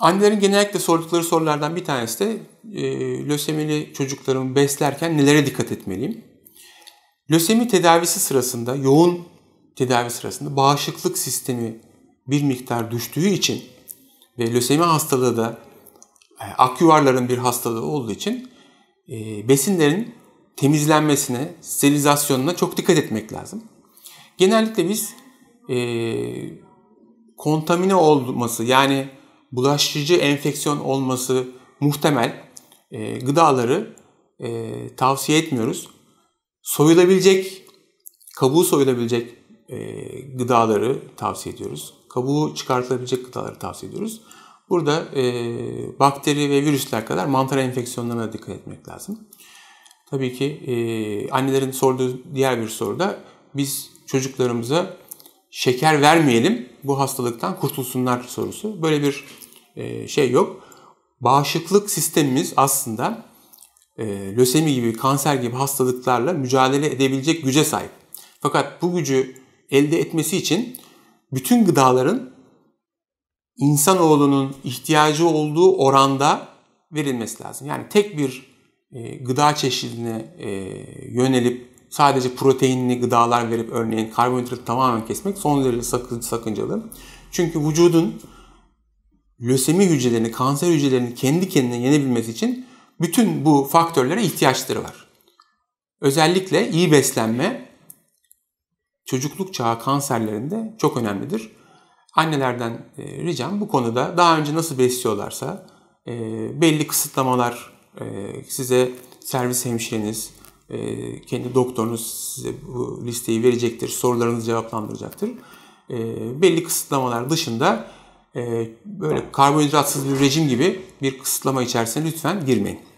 Annelerin genellikle sordukları sorulardan bir tanesi de e, lösemili çocuklarımı beslerken nelere dikkat etmeliyim? Lösemi tedavisi sırasında, yoğun tedavi sırasında bağışıklık sistemi bir miktar düştüğü için ve lösemi hastalığı da e, ak yuvarların bir hastalığı olduğu için e, besinlerin temizlenmesine, sterilizasyonuna çok dikkat etmek lazım. Genellikle biz e, kontamine olması yani bulaşıcı enfeksiyon olması muhtemel e, gıdaları e, tavsiye etmiyoruz. Soyulabilecek, kabuğu soyulabilecek e, gıdaları tavsiye ediyoruz. Kabuğu çıkartılabilecek gıdaları tavsiye ediyoruz. Burada e, bakteri ve virüsler kadar mantar enfeksiyonlarına dikkat etmek lazım. Tabii ki e, annelerin sorduğu diğer bir soru da biz çocuklarımıza şeker vermeyelim bu hastalıktan kurtulsunlar sorusu. Böyle bir e, şey yok. Bağışıklık sistemimiz aslında e, lösemi gibi, kanser gibi hastalıklarla mücadele edebilecek güce sahip. Fakat bu gücü elde etmesi için bütün gıdaların insanoğlunun ihtiyacı olduğu oranda verilmesi lazım. Yani tek bir e, gıda çeşidine yönelip sadece proteinli gıdalar verip örneğin karbonhidratı tamamen kesmek son derece sakıncalı. Çünkü vücudun lösemi hücrelerini, kanser hücrelerini kendi kendine yenebilmesi için bütün bu faktörlere ihtiyaçları var. Özellikle iyi beslenme çocukluk çağı kanserlerinde çok önemlidir. Annelerden e, ricam bu konuda daha önce nasıl besliyorlarsa e, belli kısıtlamalar e, size servis hemşireniz, ee, kendi doktorunuz size bu listeyi verecektir. Sorularınızı cevaplandıracaktır. Ee, belli kısıtlamalar dışında e, böyle karbonhidratsız bir rejim gibi bir kısıtlama içerisine lütfen girmeyin.